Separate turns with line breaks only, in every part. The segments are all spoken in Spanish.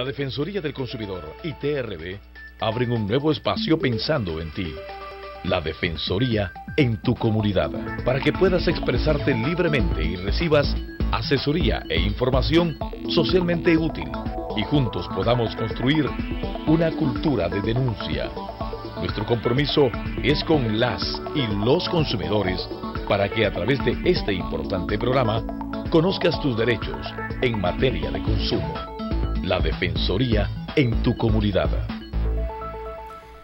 La Defensoría del Consumidor y TRB abren un nuevo espacio pensando en ti. La Defensoría en tu comunidad, para que puedas expresarte libremente y recibas asesoría e información socialmente útil y juntos podamos construir una cultura de denuncia. Nuestro compromiso es con las y los consumidores para que a través de este importante programa conozcas tus derechos en materia de consumo la Defensoría en tu comunidad.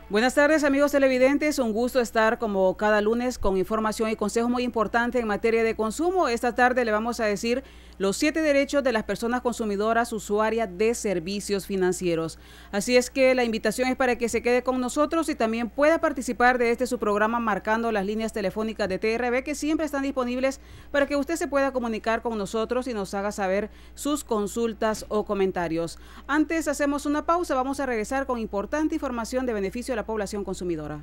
Buenas tardes amigos televidentes, un gusto estar como cada lunes con información y consejos muy importantes en materia de consumo. Esta tarde le vamos a decir los siete derechos de las personas consumidoras usuarias de servicios financieros. Así es que la invitación es para que se quede con nosotros y también pueda participar de este su programa marcando las líneas telefónicas de TRB que siempre están disponibles para que usted se pueda comunicar con nosotros y nos haga saber sus consultas o comentarios. Antes hacemos una pausa, vamos a regresar con importante información de beneficio la población consumidora.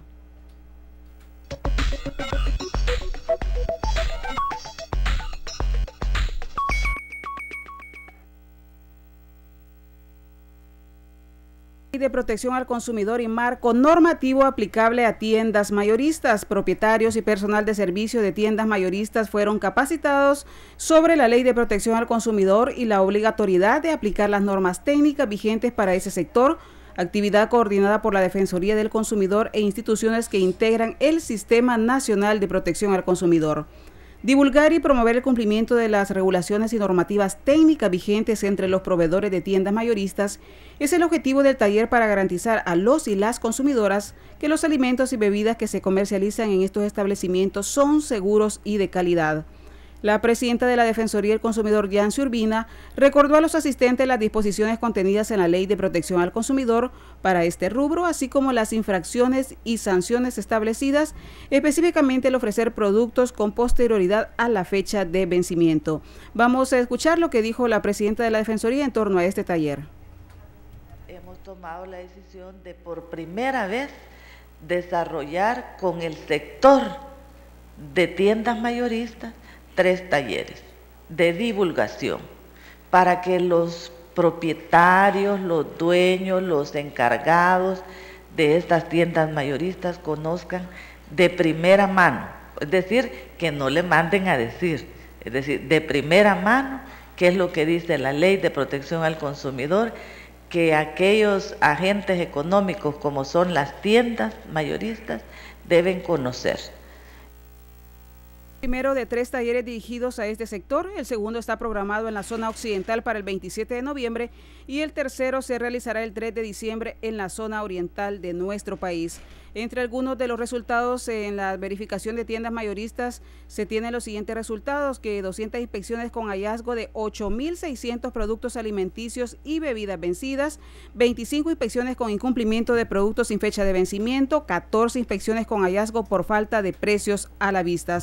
de protección al consumidor y marco normativo aplicable a tiendas mayoristas. Propietarios y personal de servicio de tiendas mayoristas fueron capacitados sobre la ley de protección al consumidor y la obligatoriedad de aplicar las normas técnicas vigentes para ese sector actividad coordinada por la Defensoría del Consumidor e instituciones que integran el Sistema Nacional de Protección al Consumidor. Divulgar y promover el cumplimiento de las regulaciones y normativas técnicas vigentes entre los proveedores de tiendas mayoristas es el objetivo del taller para garantizar a los y las consumidoras que los alimentos y bebidas que se comercializan en estos establecimientos son seguros y de calidad. La presidenta de la Defensoría del Consumidor, Jan Urbina, recordó a los asistentes las disposiciones contenidas en la Ley de Protección al Consumidor para este rubro, así como las infracciones y sanciones establecidas, específicamente el ofrecer productos con posterioridad a la fecha de vencimiento. Vamos a escuchar lo que dijo la presidenta de la Defensoría en torno a este taller.
Hemos tomado la decisión de por primera vez desarrollar con el sector de tiendas mayoristas tres talleres de divulgación para que los propietarios, los dueños, los encargados de estas tiendas mayoristas conozcan de primera mano, es decir, que no le manden a decir, es decir, de primera mano, qué es lo que dice la ley de protección al consumidor, que aquellos agentes económicos como son las tiendas mayoristas deben conocer
primero de tres talleres dirigidos a este sector, el segundo está programado en la zona occidental para el 27 de noviembre y el tercero se realizará el 3 de diciembre en la zona oriental de nuestro país. Entre algunos de los resultados en la verificación de tiendas mayoristas se tienen los siguientes resultados, que 200 inspecciones con hallazgo de 8.600 productos alimenticios y bebidas vencidas, 25 inspecciones con incumplimiento de productos sin fecha de vencimiento, 14 inspecciones con hallazgo por falta de precios a la vista.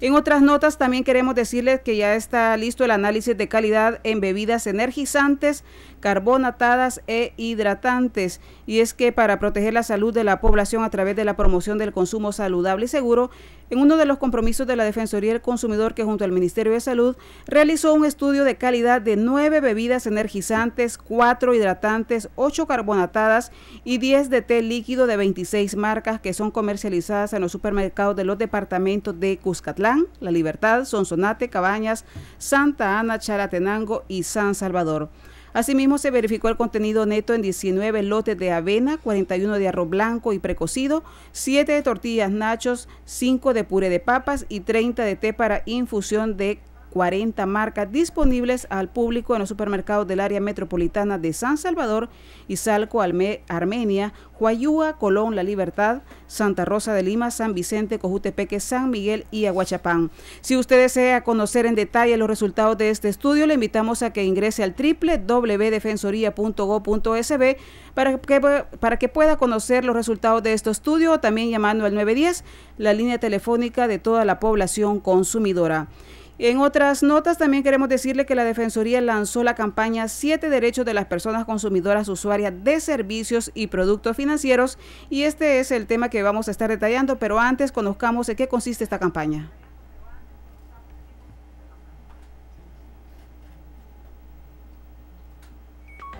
En otras notas también queremos decirles que ya está listo el análisis de calidad en bebidas energizantes carbonatadas e hidratantes. Y es que para proteger la salud de la población a través de la promoción del consumo saludable y seguro, en uno de los compromisos de la Defensoría del Consumidor que junto al Ministerio de Salud realizó un estudio de calidad de nueve bebidas energizantes, cuatro hidratantes, ocho carbonatadas y diez de té líquido de 26 marcas que son comercializadas en los supermercados de los departamentos de Cuscatlán, La Libertad, Sonsonate, Cabañas, Santa Ana, Charatenango y San Salvador. Asimismo, se verificó el contenido neto en 19 lotes de avena, 41 de arroz blanco y precocido, 7 de tortillas nachos, 5 de puré de papas y 30 de té para infusión de 40 marcas disponibles al público en los supermercados del área metropolitana de San Salvador, y Alme, Armenia, Huayúa, Colón, La Libertad, Santa Rosa de Lima, San Vicente, Cojutepeque, San Miguel y Aguachapán. Si usted desea conocer en detalle los resultados de este estudio, le invitamos a que ingrese al www.defensoría.go.sb para que, para que pueda conocer los resultados de este estudio o también llamando al 910, la línea telefónica de toda la población consumidora. En otras notas también queremos decirle que la Defensoría lanzó la campaña Siete Derechos de las Personas Consumidoras Usuarias de Servicios y Productos Financieros y este es el tema que vamos a estar detallando, pero antes conozcamos en qué consiste esta campaña.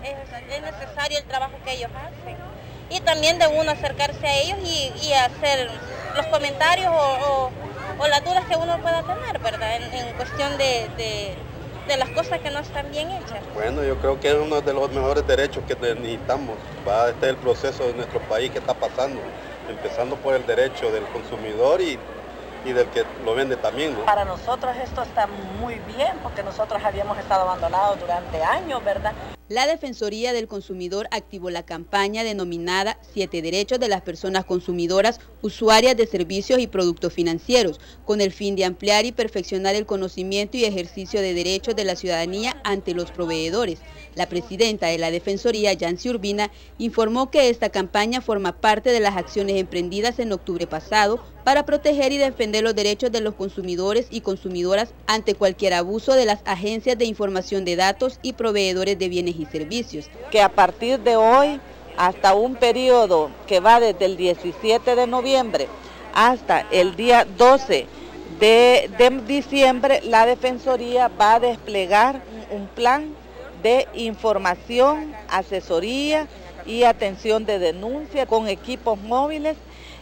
Es, necesario el trabajo que ellos hacen y también de uno acercarse a ellos y, hacer los comentarios o o las dudas que uno pueda tener, ¿verdad? En, cuestión de, las cosas que no están bien hechas. Bueno,
yo creo que es uno de los mejores derechos que necesitamos. ¿va? Este estar el proceso de nuestro país que está pasando, empezando por el derecho del consumidor y y del que lo vende también, Para
nosotros esto está muy bien porque nosotros habíamos estado abandonados durante años, ¿verdad? La Defensoría del
Consumidor activó la campaña denominada Siete Derechos de las Personas Consumidoras, Usuarias de Servicios y Productos Financieros, con el fin de ampliar y perfeccionar el conocimiento y ejercicio de derechos de la ciudadanía ante los proveedores. La presidenta de la Defensoría, Yancy Urbina, informó que esta campaña forma parte de las acciones emprendidas en octubre pasado para proteger y defender los derechos de los consumidores y consumidoras ante cualquier abuso de las agencias de información de datos y proveedores de bienes y servicios. Que a
partir de hoy hasta un periodo que va desde el 17 de noviembre hasta el día 12 de, de diciembre, la Defensoría va a desplegar un plan de información, asesoría y atención de denuncia con equipos móviles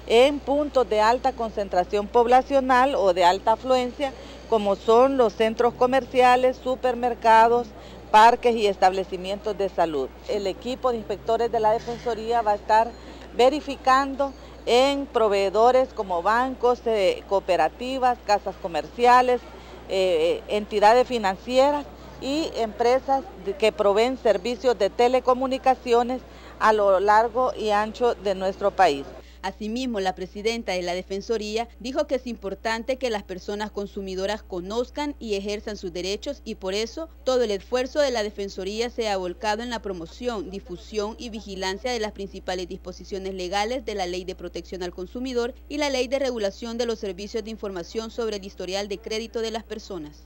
en puntos de alta concentración poblacional o de alta afluencia, como son los centros comerciales, supermercados, parques y establecimientos de salud. El equipo de inspectores de la Defensoría va a estar verificando en proveedores como bancos, eh, cooperativas, casas comerciales, eh, entidades financieras, y empresas que proveen servicios de telecomunicaciones a lo largo y ancho de nuestro país. Asimismo, la presidenta
de la Defensoría dijo que es importante que las personas consumidoras conozcan y ejerzan sus derechos y por eso todo el esfuerzo de la Defensoría se ha volcado en la promoción, difusión y vigilancia de las principales disposiciones legales de la Ley de Protección al Consumidor y la Ley de Regulación de los Servicios de Información sobre el Historial de Crédito de las Personas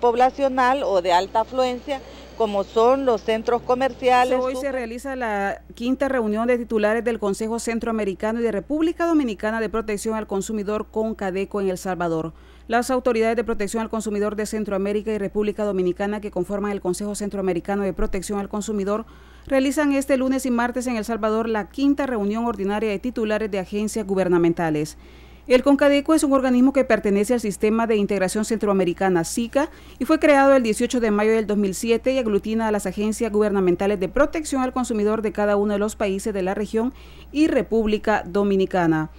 poblacional o de alta afluencia, como son los centros comerciales. Hoy se realiza la quinta
reunión de titulares del Consejo Centroamericano y de República Dominicana de Protección al Consumidor con Cadeco en El Salvador. Las autoridades de protección al consumidor de Centroamérica y República Dominicana que conforman el Consejo Centroamericano de Protección al Consumidor realizan este lunes y martes en El Salvador la quinta reunión ordinaria de titulares de agencias gubernamentales. El CONCADECO es un organismo que pertenece al Sistema de Integración Centroamericana SICA y fue creado el 18 de mayo del 2007 y aglutina a las agencias gubernamentales de protección al consumidor de cada uno de los países de la región y República Dominicana.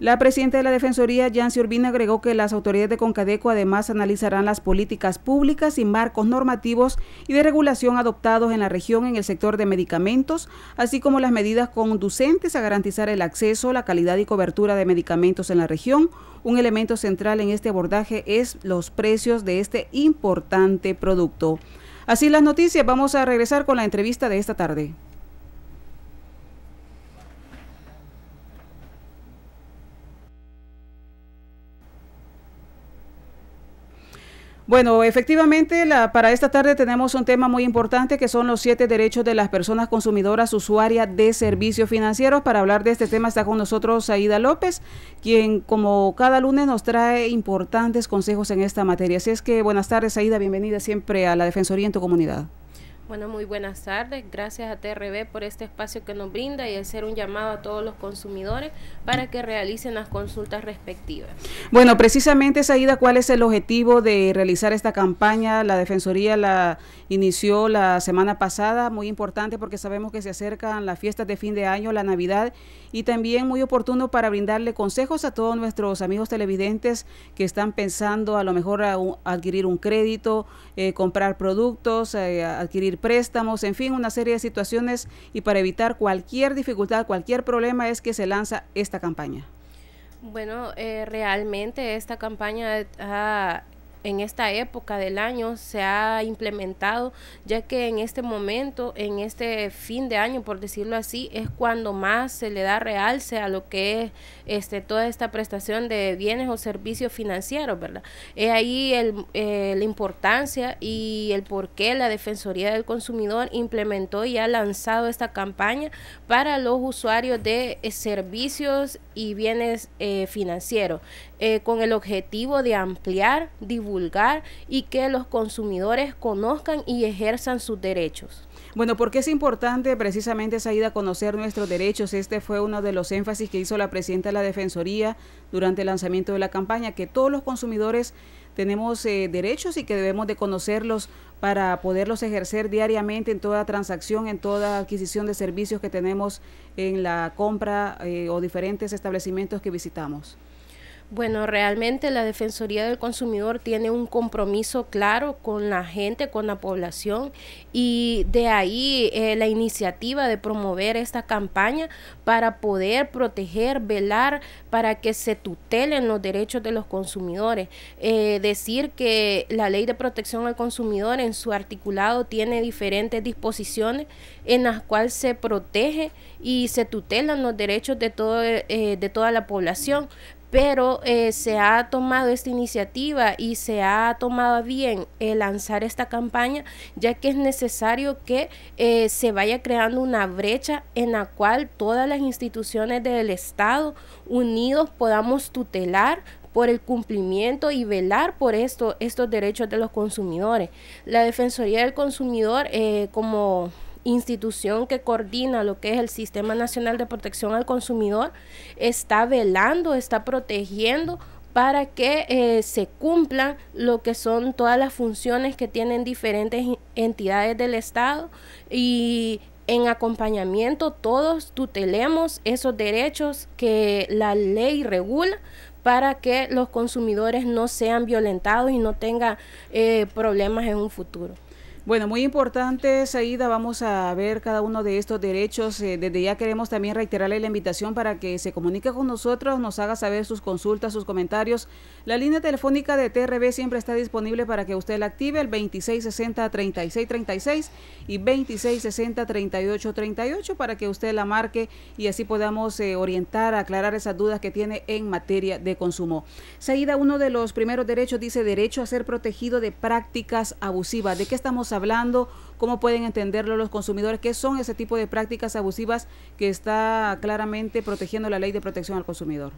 La presidenta de la Defensoría, Yancy Urbina, agregó que las autoridades de Concadeco además analizarán las políticas públicas y marcos normativos y de regulación adoptados en la región en el sector de medicamentos, así como las medidas conducentes a garantizar el acceso, la calidad y cobertura de medicamentos en la región. Un elemento central en este abordaje es los precios de este importante producto. Así las noticias, vamos a regresar con la entrevista de esta tarde. Bueno, efectivamente, para esta tarde tenemos un tema muy importante que son los siete derechos de las personas consumidoras usuarias de servicios financieros. Para hablar de este tema está con nosotros Aida López, quien como cada lunes nos trae importantes consejos en esta materia. Así es que buenas tardes, Aida, bienvenida siempre a la Defensoría en tu comunidad.
Bueno, muy buenas tardes. Gracias a TRB por este espacio que nos brinda y hacer un llamado a todos los consumidores para que realicen las consultas respectivas.
Bueno, precisamente, Saida, ¿cuál es el objetivo de realizar esta campaña? La Defensoría la inició la semana pasada, muy importante porque sabemos que se acercan las fiestas de fin de año, la Navidad, y también muy oportuno para brindarle consejos a todos nuestros amigos televidentes que están pensando a lo mejor adquirir un crédito, eh, comprar productos, eh, adquirir préstamos, en fin, una serie de situaciones y para evitar cualquier dificultad, cualquier problema es que se lanza esta campaña.
Bueno, eh, realmente esta campaña ha en esta época del año se ha implementado, ya que en este momento, en este fin de año, por decirlo así, es cuando más se le da realce a lo que es este, toda esta prestación de bienes o servicios financieros, ¿verdad? Es ahí el, eh, la importancia y el por qué la Defensoría del Consumidor implementó y ha lanzado esta campaña para los usuarios de eh, servicios y bienes eh, financieros, eh, con el objetivo de ampliar, divulgar y que los consumidores conozcan y ejerzan sus derechos.
Bueno, porque es importante precisamente esa ida a conocer nuestros derechos. Este fue uno de los énfasis que hizo la presidenta de la Defensoría durante el lanzamiento de la campaña, que todos los consumidores tenemos eh, derechos y que debemos de conocerlos para poderlos ejercer diariamente en toda transacción, en toda adquisición de servicios que tenemos
en la compra eh, o diferentes establecimientos que visitamos. Bueno, realmente la Defensoría del Consumidor tiene un compromiso claro con la gente, con la población y de ahí eh, la iniciativa de promover esta campaña para poder proteger, velar, para que se tutelen los derechos de los consumidores. Eh, decir que la Ley de Protección al Consumidor en su articulado tiene diferentes disposiciones en las cuales se protege y se tutelan los derechos de, todo, eh, de toda la población pero eh, se ha tomado esta iniciativa y se ha tomado bien eh, lanzar esta campaña, ya que es necesario que eh, se vaya creando una brecha en la cual todas las instituciones del Estado unidos podamos tutelar por el cumplimiento y velar por esto, estos derechos de los consumidores. La Defensoría del Consumidor, como institución que coordina lo que es el Sistema Nacional de Protección al Consumidor está velando, está protegiendo para que eh, se cumplan lo que son todas las funciones que tienen diferentes entidades del Estado y en acompañamiento todos tutelemos esos derechos que la ley regula para que los consumidores no sean violentados y no tengan eh, problemas en un futuro.
Bueno, muy importante, Saída, vamos a ver cada uno de estos derechos. Eh, desde ya queremos también reiterarle la invitación para que se comunique con nosotros, nos haga saber sus consultas, sus comentarios. La línea telefónica de TRB siempre está disponible para que usted la active, el 2660-3636 y 2660-3838, para que usted la marque y así podamos eh, orientar, aclarar esas dudas que tiene en materia de consumo. Saída, uno de los primeros derechos dice derecho a ser protegido de prácticas abusivas. ¿De qué estamos hablando? hablando, cómo pueden entenderlo los consumidores, qué son ese tipo de prácticas abusivas que está claramente protegiendo la ley de protección al consumidor.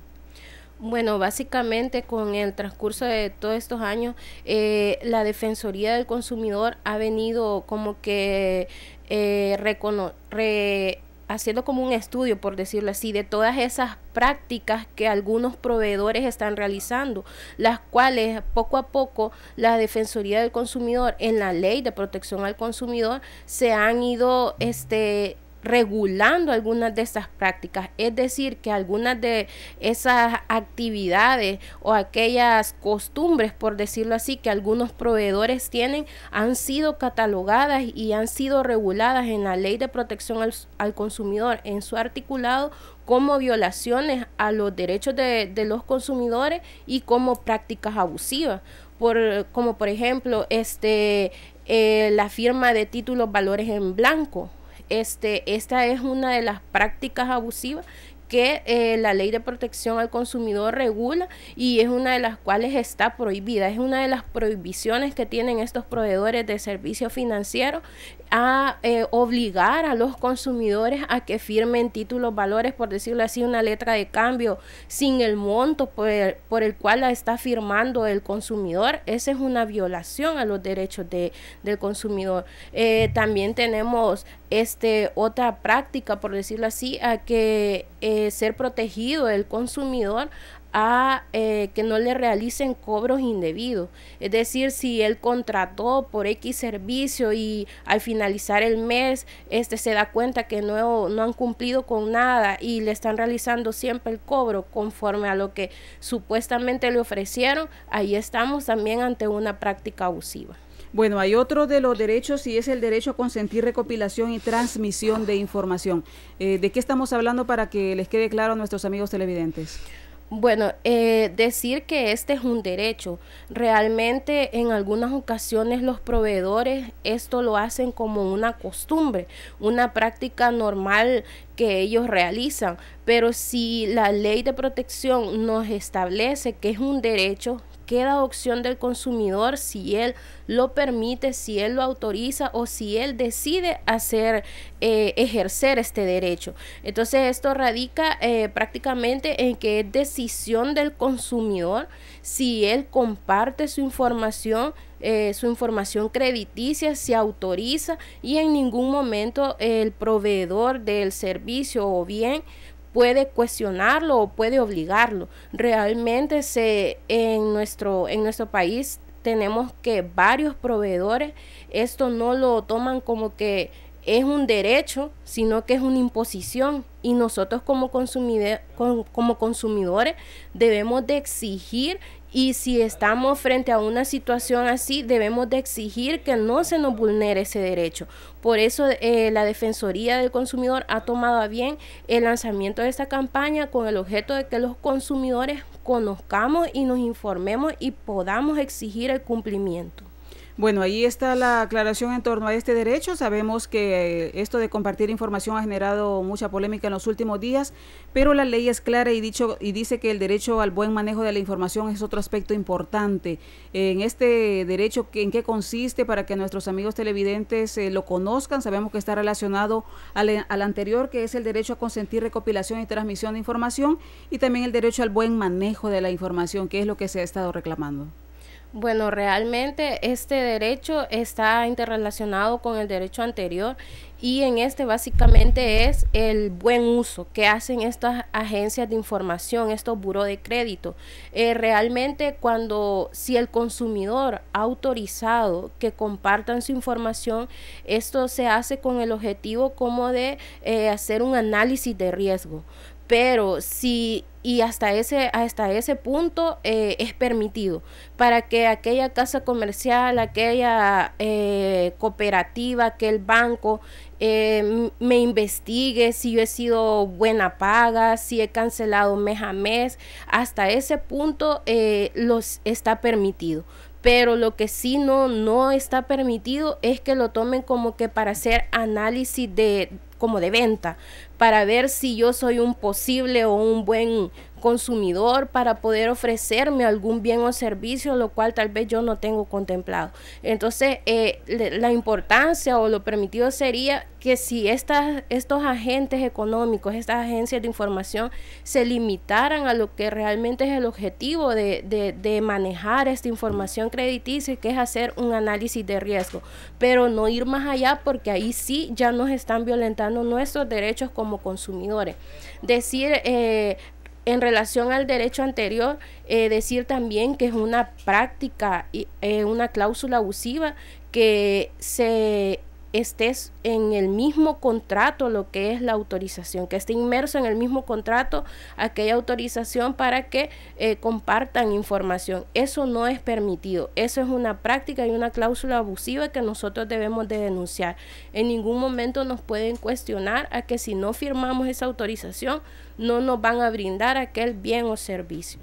Bueno, básicamente con el transcurso de todos estos años, eh, la Defensoría del Consumidor ha venido como que eh, recono re haciendo como un estudio, por decirlo así, de todas esas prácticas que algunos proveedores están realizando, las cuales poco a poco la Defensoría del Consumidor en la Ley de Protección al Consumidor se han ido este regulando algunas de esas prácticas, es decir, que algunas de esas actividades o aquellas costumbres, por decirlo así, que algunos proveedores tienen, han sido catalogadas y han sido reguladas en la Ley de Protección al, Consumidor, en su articulado, como violaciones a los derechos de, de los consumidores y como prácticas abusivas. Por, como por ejemplo este, eh, la firma de títulos valores en blanco este, esta es una de las prácticas abusivas que eh, la ley de protección al consumidor regula y es una de las cuales está prohibida. Es una de las prohibiciones que tienen estos proveedores de servicios financieros a eh, obligar a los consumidores a que firmen títulos valores, por decirlo así, una letra de cambio sin el monto por el, por el cual la está firmando el consumidor. Esa es una violación a los derechos de, del consumidor. Eh, también tenemos este, otra práctica, por decirlo así, a que... Eh, eh, ser protegido el consumidor a eh, que no le realicen cobros indebidos. Es decir, si él contrató por X servicio y al finalizar el mes este se da cuenta que no han cumplido con nada y le están realizando siempre el cobro conforme a lo que supuestamente le ofrecieron, ahí estamos también ante una práctica abusiva.
Bueno, hay otro de los derechos y es el derecho a consentir recopilación y transmisión de información. Eh, ¿De qué
estamos hablando para que les quede claro a nuestros amigos televidentes? Bueno, eh, decir que este es un derecho. Realmente en algunas ocasiones los proveedores esto lo hacen como una costumbre, una práctica normal que ellos realizan. Pero si la ley de protección nos establece que es un derecho, queda opción del consumidor si él lo permite, si él lo autoriza o si él decide hacer, eh, ejercer este derecho. Entonces esto radica eh, prácticamente en que es decisión del consumidor si él comparte su información, eh, su información crediticia, se autoriza y en ningún momento el proveedor del servicio o bien puede cuestionarlo o puede obligarlo. Realmente se, en, nuestro, en nuestro país tenemos que varios proveedores esto no lo toman como que es un derecho, sino que es una imposición y nosotros como, como consumidores debemos de exigir y si estamos frente a una situación así, debemos de exigir que no se nos vulnere ese derecho. Por eso eh, la Defensoría del Consumidor ha tomado a bien el lanzamiento de esta campaña con el objeto de que los consumidores conozcamos y nos informemos y podamos exigir el cumplimiento. Bueno, ahí está la
aclaración en torno a este derecho. Sabemos que eh, esto de compartir información ha generado mucha polémica en los últimos días, pero la ley es clara y, dicho, y dice que el derecho al buen manejo de la información es otro aspecto importante. En este derecho, ¿en qué consiste para que nuestros amigos televidentes eh, lo conozcan? Sabemos que está relacionado al anterior, que es el derecho a consentir recopilación y transmisión de información, y también el derecho al buen manejo de la información, que es lo que se ha estado reclamando.
Bueno, realmente este derecho está interrelacionado con el derecho anterior y en este básicamente es el buen uso que hacen estas agencias de información, estos buró de crédito. Eh, realmente cuando si el consumidor ha autorizado que compartan su información, esto se hace con el objetivo como de eh, hacer un análisis de riesgo. Pero si y hasta ese, hasta ese punto eh, es permitido para que aquella casa comercial, aquella eh, cooperativa, aquel banco eh, me investigue si yo he sido buena paga, si he cancelado mes a mes, hasta ese punto eh, los está permitido. Pero lo que sí no, no está permitido es que lo tomen como que para hacer análisis de como de venta para ver si yo soy un posible o un buen consumidor para poder ofrecerme algún bien o servicio, lo cual tal vez yo no tengo contemplado. Entonces, eh, la importancia o lo permitido sería que si estas, estos agentes económicos, estas agencias de información, se limitaran a lo que realmente es el objetivo de, manejar esta información crediticia, que es hacer un análisis de riesgo, pero no ir más allá porque ahí sí ya nos están violentando nuestros derechos como consumidores. Decir, eh, en relación al derecho anterior, eh, decir también que es una práctica, eh, una cláusula abusiva que se estés en el mismo contrato lo que es la autorización, que esté inmerso en el mismo contrato aquella autorización para que eh, compartan información. Eso no es permitido, eso es una práctica y una cláusula abusiva que nosotros debemos de denunciar. En ningún momento nos pueden cuestionar a que si no firmamos esa autorización no nos van a brindar aquel bien o servicio.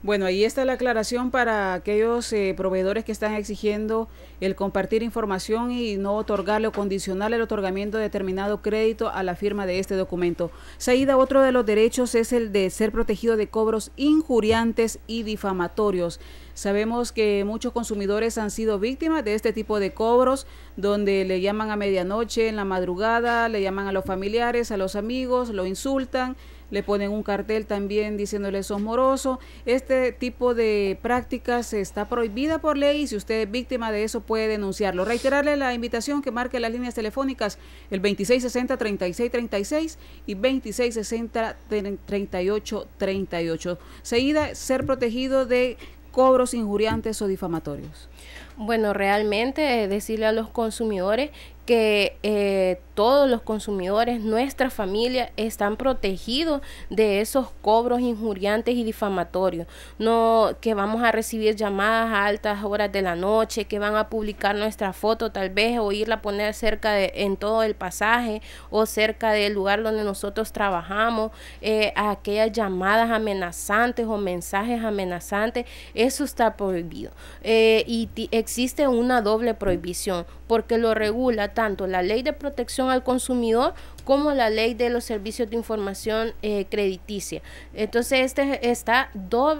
Bueno, ahí está
la aclaración para aquellos eh, proveedores que están exigiendo el compartir información y no otorgarle o condicionarle el otorgamiento de determinado crédito a la firma de este documento. Saída, otro de los derechos es el de ser protegido de cobros injuriantes y difamatorios. Sabemos que muchos consumidores han sido víctimas de este tipo de cobros, donde le llaman a medianoche, en la madrugada, le llaman a los familiares, a los amigos, lo insultan le ponen un cartel también diciéndole sos moroso. Este tipo de prácticas está prohibida por ley y si usted es víctima de eso puede denunciarlo. Reiterarle la invitación que marque las líneas telefónicas el 2660-3636 y 2660-3838. Seguida, ser protegido de cobros injuriantes o difamatorios.
Bueno, realmente eh, decirle a los consumidores que eh, todos los consumidores, nuestra familia, están protegidos de esos cobros injuriantes y difamatorios. No que vamos a recibir llamadas a altas horas de la noche, que van a publicar nuestra foto tal vez o irla a poner cerca de, en todo el pasaje o cerca del lugar donde nosotros trabajamos, eh, aquellas llamadas amenazantes o mensajes amenazantes, eso está prohibido. Eh, y existe una doble prohibición porque lo regula tanto la ley de protección al consumidor como la ley de los servicios de información eh, crediticia. Entonces, este está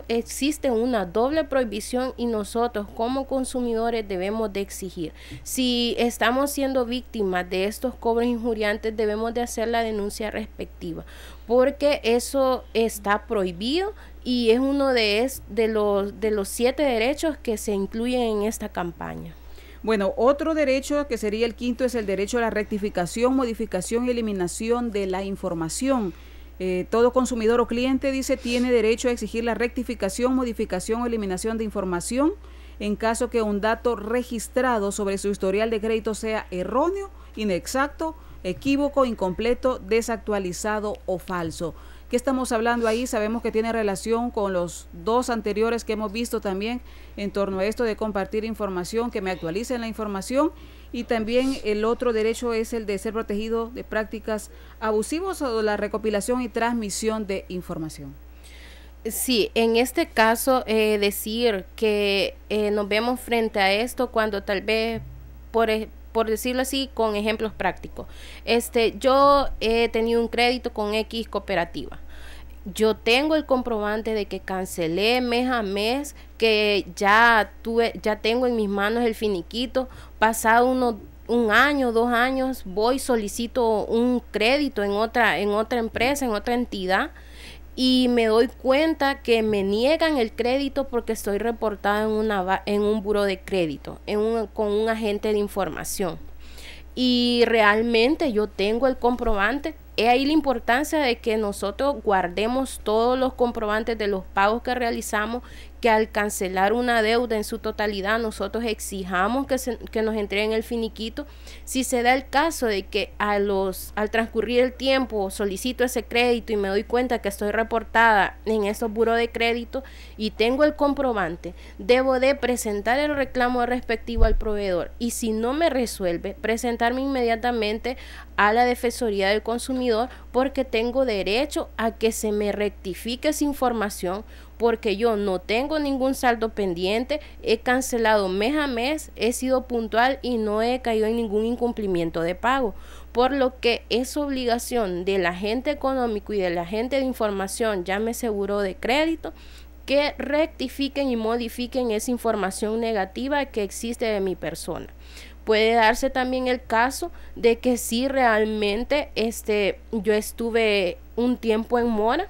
existe una doble prohibición y nosotros como consumidores debemos de exigir. Si estamos siendo víctimas de estos cobros injuriantes, debemos de hacer la denuncia respectiva, porque eso está prohibido y es uno de, es, de, los, de los siete derechos que se incluyen en esta campaña. Bueno, otro derecho
que sería el quinto es el derecho a la rectificación, modificación y eliminación de la información. Eh, todo consumidor o cliente dice tiene derecho a exigir la rectificación, modificación o eliminación de información en caso que un dato registrado sobre su historial de crédito sea erróneo, inexacto, equívoco, incompleto, desactualizado o falso. ¿Qué estamos hablando ahí? Sabemos que tiene relación con los dos anteriores que hemos visto también en torno a esto de compartir información, que me actualicen la información. Y también el otro derecho es el de ser protegido de prácticas abusivas o la recopilación
y transmisión de información. Sí, en este caso eh, decir que eh, nos vemos frente a esto cuando tal vez por, e, por decirlo así, con ejemplos prácticos. Este, yo he tenido un crédito con X cooperativa. Yo tengo el comprobante de que cancelé mes a mes, que ya tuve, ya tengo en mis manos el finiquito. Pasado uno un año, dos años, voy, solicito un crédito en otra, en otra empresa, en otra entidad y me doy cuenta que me niegan el crédito porque estoy reportada en, una, en un buro de crédito, en con un agente de información. Y realmente yo tengo el comprobante. Es ahí la importancia de que nosotros guardemos todos los comprobantes de los pagos que realizamos que al cancelar una deuda en su totalidad nosotros exijamos que, que, nos entreguen el finiquito. Si se da el caso de que a los, al transcurrir el tiempo solicito ese crédito y me doy cuenta que estoy reportada en esos buró de crédito y tengo el comprobante, debo de presentar el reclamo respectivo al proveedor y si no me resuelve, presentarme inmediatamente a la Defensoría del Consumidor porque tengo derecho a que se me rectifique esa información porque yo no tengo ningún saldo pendiente, he cancelado mes a mes, he sido puntual y no he caído en ningún incumplimiento de pago. Por lo que es obligación del agente económico y del agente de información, ya me aseguró de crédito, que rectifiquen y modifiquen esa información negativa que existe de mi persona. Puede darse también el caso de que si realmente este, yo estuve un tiempo en mora,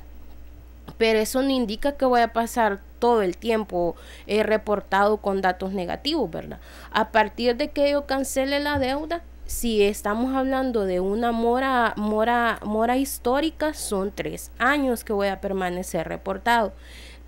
pero eso no indica que voy a pasar todo el tiempo eh, reportado con datos negativos, ¿verdad? A partir de que yo cancele la deuda, si estamos hablando de una mora, mora, mora histórica, son tres años que voy a permanecer reportado.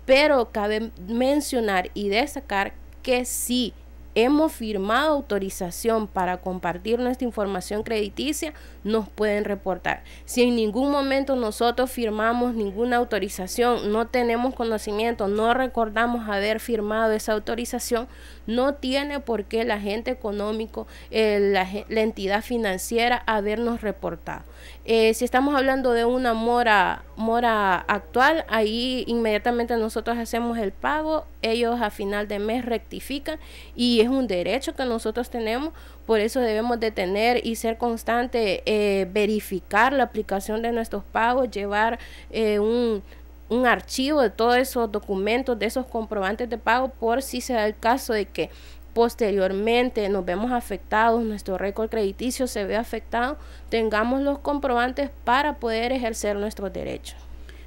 Pero cabe mencionar y destacar que si hemos firmado autorización para compartir nuestra información crediticia, nos pueden reportar. Si en ningún momento nosotros firmamos ninguna autorización, no tenemos conocimiento, no recordamos haber firmado esa autorización, no tiene por qué el agente económico, la, entidad financiera habernos reportado. Eh, si estamos hablando de una mora, mora actual, ahí inmediatamente nosotros hacemos el pago, ellos a final de mes rectifican y es un derecho que nosotros tenemos, por eso debemos de tener y ser constante eh, verificar la aplicación de nuestros pagos, llevar eh, un, un archivo de todos esos documentos, de esos comprobantes de pago, por si se da el caso de que posteriormente nos vemos afectados, nuestro récord crediticio se ve afectado, tengamos los comprobantes para poder ejercer
nuestros derechos.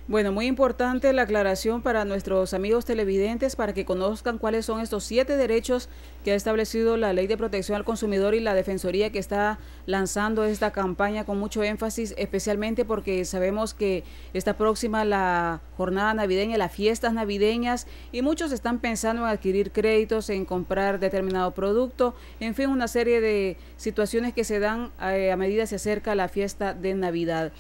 Bueno, muy importante la aclaración para nuestros amigos televidentes para que conozcan cuáles son estos siete derechos que ha establecido la Ley de Protección al Consumidor y la Defensoría que está lanzando esta campaña con mucho énfasis, especialmente porque sabemos que está próxima la jornada navideña, las fiestas navideñas y muchos están pensando en adquirir créditos, en comprar determinado producto, en fin, una serie de situaciones que se dan a, eh, a medida se acerca la fiesta de Navidad.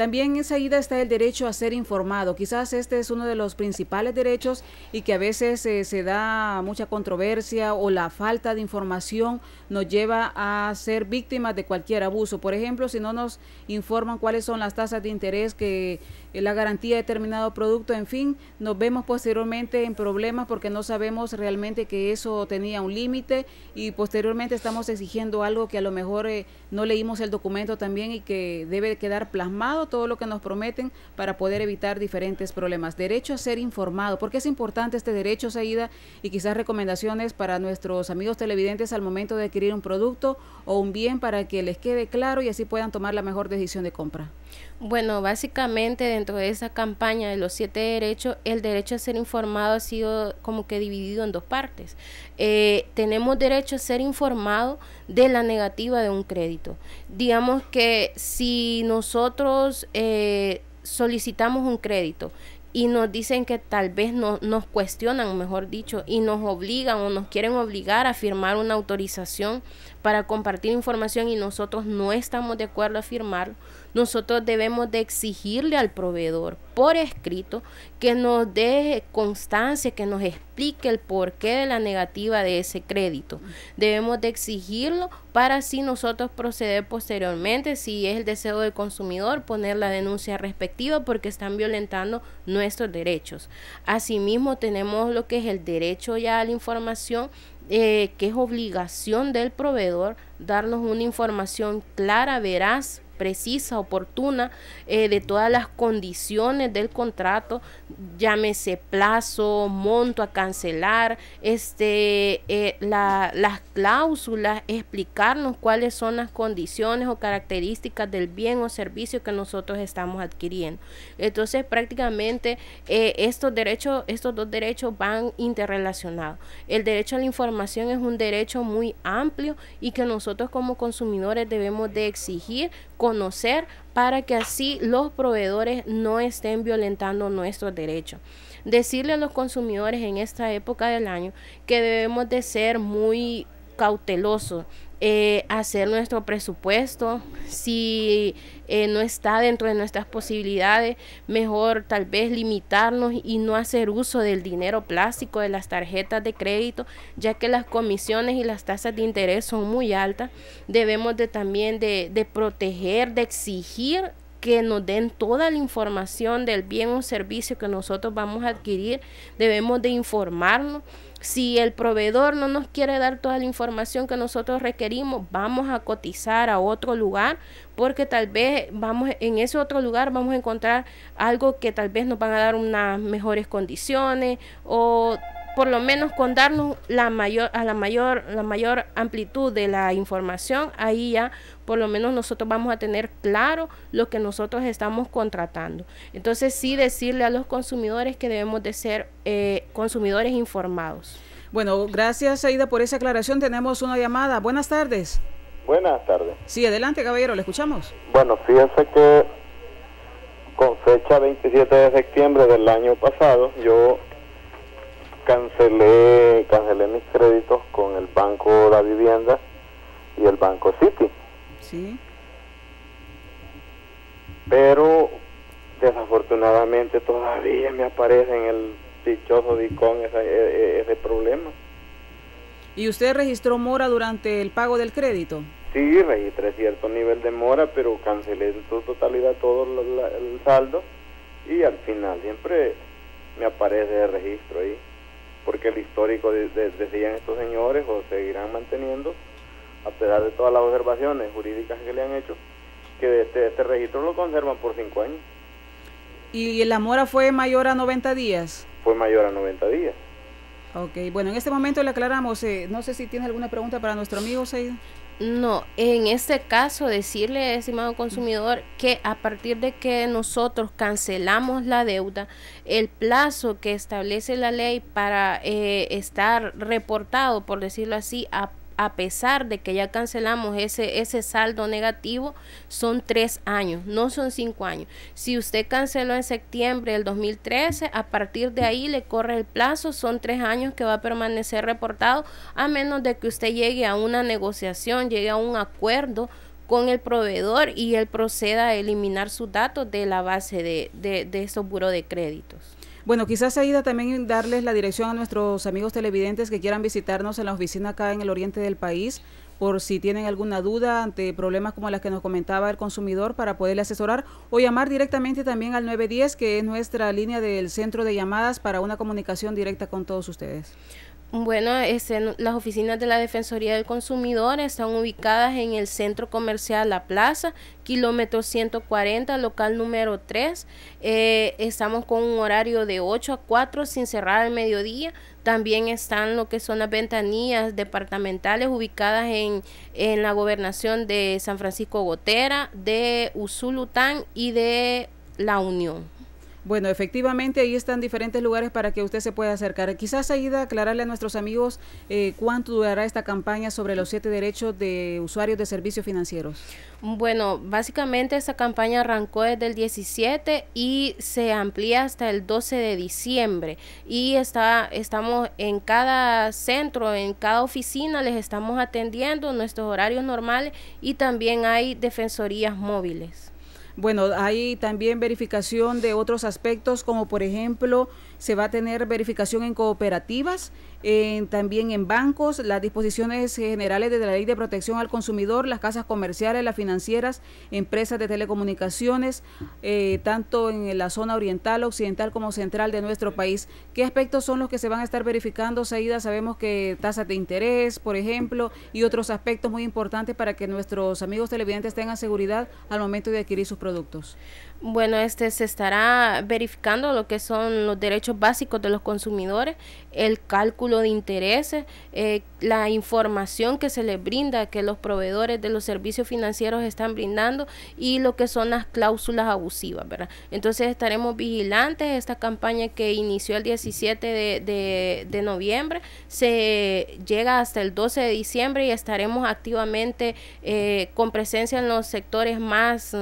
También en esa ida está el derecho a ser informado. Quizás este es uno de los principales derechos y que a veces eh, se da mucha controversia o la falta de información nos lleva a ser víctimas de cualquier abuso. Por ejemplo, si no nos informan cuáles son las tasas de interés que eh, la garantía de determinado producto, en fin, nos vemos posteriormente en problemas porque no sabemos realmente que eso tenía un límite y posteriormente estamos exigiendo algo que a lo mejor eh, no leímos el documento también y que debe quedar plasmado todo lo que nos prometen para poder evitar diferentes problemas. Derecho a ser informado, porque es importante este derecho, Saída, y quizás recomendaciones para nuestros amigos televidentes al momento de adquirir un producto o
un bien para que les quede claro y así puedan tomar la mejor decisión de compra? Bueno, básicamente dentro de esa campaña de los siete derechos, el derecho a ser informado ha sido como que dividido en dos partes. Eh, tenemos derecho a ser informado de la negativa de un crédito. Digamos que si nosotros eh, solicitamos un crédito y nos dicen que tal vez nos cuestionan, mejor dicho, y nos obligan o nos quieren obligar a firmar una autorización para compartir información y nosotros no estamos de acuerdo a firmarlo, nosotros debemos de exigirle al proveedor por escrito que nos dé constancia, que nos explique el porqué de la negativa de ese crédito. Debemos de exigirlo para así nosotros proceder posteriormente, si es el deseo del consumidor, poner la denuncia respectiva porque están violentando nuestros derechos. Asimismo, tenemos lo que es el derecho ya a la información eh, que es obligación del proveedor darnos una información clara, veraz, precisa, oportuna, eh, de todas las condiciones del contrato, llámese plazo, monto a cancelar, este, eh, la, las cláusulas, explicarnos cuáles son las condiciones o características del bien o servicio que nosotros estamos adquiriendo. Entonces, prácticamente eh, estos derechos, estos dos derechos van interrelacionados. El derecho a la información es un derecho muy amplio y que nosotros como consumidores debemos de exigir conocer para que así los proveedores no estén violentando nuestros derechos. Decirle a los consumidores en esta época del año que debemos de ser muy cautelosos eh, hacer nuestro presupuesto. Si eh, no está dentro de nuestras posibilidades, mejor tal vez limitarnos y no hacer uso del dinero plástico, de las tarjetas de crédito, ya que las comisiones y las tasas de interés son muy altas. Debemos de, también de, de proteger, de exigir que nos den toda la información del bien o servicio que nosotros vamos a adquirir. Debemos de informarnos. Si el proveedor no nos quiere dar toda la información que nosotros requerimos, vamos a cotizar a otro lugar porque tal vez vamos en ese otro lugar vamos a encontrar algo que tal vez nos van a dar unas mejores condiciones o por lo menos con darnos la mayor, a la mayor, la mayor amplitud de la información, ahí ya por lo menos nosotros vamos a tener claro lo que nosotros estamos contratando. Entonces sí decirle a los consumidores que debemos de ser eh, consumidores informados.
Bueno, gracias Aida por esa aclaración. Tenemos una llamada. Buenas tardes.
Buenas tardes.
Sí, adelante caballero, le escuchamos.
Bueno, fíjense que con fecha 27 de septiembre del año pasado yo cancelé, cancelé mis créditos con el Banco La Vivienda y el Banco City. Sí. Pero desafortunadamente todavía me aparece en el dichoso DICON ese, e, e, ese problema.
¿Y usted registró mora durante el pago del crédito?
Sí, registré cierto nivel de mora, pero cancelé en su totalidad todo el saldo y al final siempre me aparece el registro ahí porque el histórico decían estos señores o seguirán manteniendo, a pesar de todas las observaciones jurídicas que le han hecho, que este, este registro lo conservan por cinco años.
¿Y la mora fue mayor a 90 días?
Fue mayor a 90 días.
Ok, bueno, en este momento le aclaramos, eh, no sé si tiene alguna pregunta para nuestro amigo Seid. No,
en este caso decirle, estimado consumidor, que a partir de que nosotros cancelamos la deuda, el plazo que establece la ley para eh, estar reportado, por decirlo así, a a pesar de que ya cancelamos ese, ese saldo negativo, son tres años, no son cinco años. Si usted canceló en septiembre del 2013, a partir de ahí le corre el plazo, son tres años que va a permanecer reportado, a menos de que usted llegue a una negociación, llegue a un acuerdo con el proveedor y él proceda a eliminar sus datos de la base de, de, de esos buros de créditos.
Bueno, quizás ayuda también darles la dirección a nuestros amigos televidentes que quieran visitarnos en la oficina acá en el oriente del país por si tienen alguna duda ante problemas como las que nos comentaba el consumidor para poderle asesorar o llamar directamente también al 910 que es nuestra línea del centro de llamadas para una comunicación directa con todos ustedes.
Bueno, este, las oficinas de la Defensoría del Consumidor están ubicadas en el Centro Comercial La Plaza, kilómetro 140, local número 3. Eh, estamos con un horario de 8 a 4 sin cerrar al mediodía. También están lo que son las ventanillas departamentales ubicadas en, en la gobernación de San Francisco Gotera, de Usulután y de La
Unión. Bueno, efectivamente ahí están diferentes lugares para que usted se pueda acercar. Quizás a aclararle a nuestros amigos eh, cuánto durará esta campaña sobre los siete derechos de usuarios de servicios financieros.
Bueno, básicamente esta campaña arrancó desde el 17 y se amplía hasta el 12 de diciembre y está estamos en cada centro, en cada oficina les estamos atendiendo nuestros horarios normales y también hay defensorías móviles.
Bueno, hay también verificación de otros aspectos como por ejemplo se va a tener verificación en cooperativas, también en bancos, las disposiciones generales de la Ley de Protección al Consumidor, las casas comerciales, las financieras, empresas de telecomunicaciones, eh, tanto en la zona oriental, occidental como central de nuestro país. ¿Qué aspectos son los que se van a estar verificando, Saida? Sabemos que tasas de interés, por ejemplo, y otros aspectos muy importantes para que
nuestros amigos televidentes tengan seguridad al momento de adquirir sus productos. Bueno, este se estará verificando lo que son los derechos básicos de los consumidores, el cálculo de intereses, eh, la información que se les brinda, que los proveedores de los servicios financieros están brindando y lo que son las cláusulas abusivas, ¿verdad? Entonces estaremos vigilantes. Esta campaña que inició el 17 de, noviembre se llega hasta el 12 de diciembre y estaremos activamente eh, con presencia en los sectores más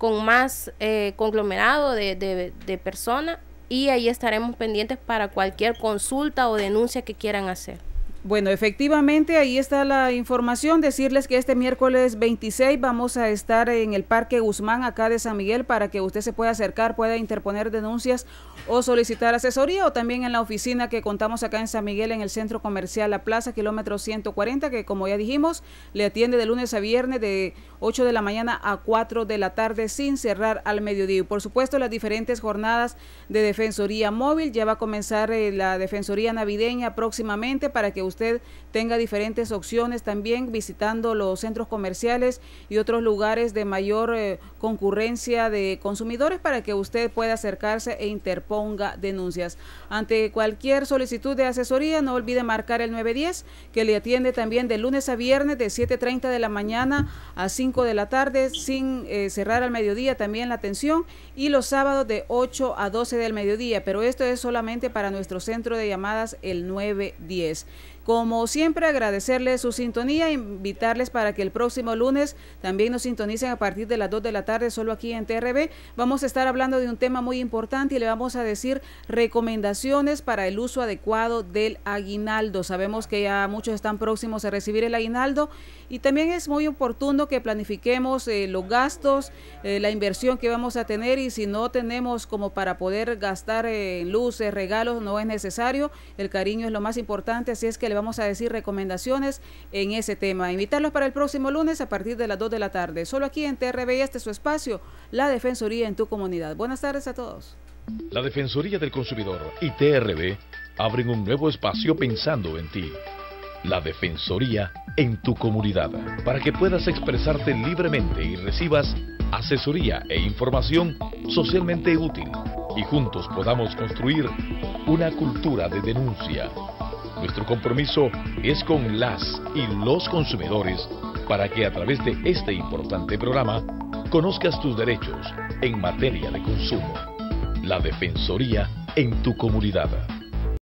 con más eh, conglomerado de, de, de personas y ahí estaremos pendientes para cualquier consulta o denuncia que quieran hacer.
Bueno, efectivamente, ahí está la información. Decirles que este miércoles 26 vamos a estar en el Parque Guzmán, acá de San Miguel, para que usted se pueda acercar, pueda interponer denuncias o solicitar asesoría, o también en la oficina que contamos acá en San Miguel, en el Centro Comercial La Plaza, kilómetro 140, que como ya dijimos, le atiende de lunes a viernes de 8 de la mañana a 4 de la tarde, sin cerrar al mediodía. Y por supuesto, las diferentes jornadas de Defensoría Móvil. Ya va a comenzar eh, la Defensoría Navideña próximamente para que usted usted tenga diferentes opciones también visitando los centros comerciales y otros lugares de mayor eh, concurrencia de consumidores para que usted pueda acercarse e interponga denuncias. Ante cualquier solicitud de asesoría, no olvide marcar el 910, que le atiende también de lunes a viernes de 7.30 de la mañana a 5 de la tarde, sin eh, cerrar al mediodía también la atención, y los sábados de 8 a 12 del mediodía, pero esto es solamente para nuestro centro de llamadas el 910. Como siempre, agradecerles su sintonía e invitarles para que el próximo lunes también nos sintonicen a partir de las 2 de la tarde, solo aquí en TRB. Vamos a estar hablando de un tema muy importante y le vamos a decir recomendaciones para el uso adecuado del aguinaldo. Sabemos que ya muchos están próximos a recibir el aguinaldo y también es muy oportuno que planifiquemos eh, los gastos, eh, la inversión que vamos a tener y si no tenemos como para poder gastar eh, luces, regalos, no es necesario. El cariño es lo más importante, así es que le vamos a decir recomendaciones en ese tema. Invitarlos para el próximo lunes a partir de las 2 de la tarde, solo aquí en TRB, este es su espacio, la Defensoría en tu comunidad. Buenas tardes a todos.
La Defensoría del Consumidor y TRB abren un nuevo espacio pensando en ti. La Defensoría en tu comunidad, para que puedas expresarte libremente y recibas asesoría e información socialmente útil y juntos podamos construir una cultura de denuncia nuestro compromiso es con las y los consumidores para que a través de este importante programa conozcas tus derechos en materia de consumo. La Defensoría en tu comunidad.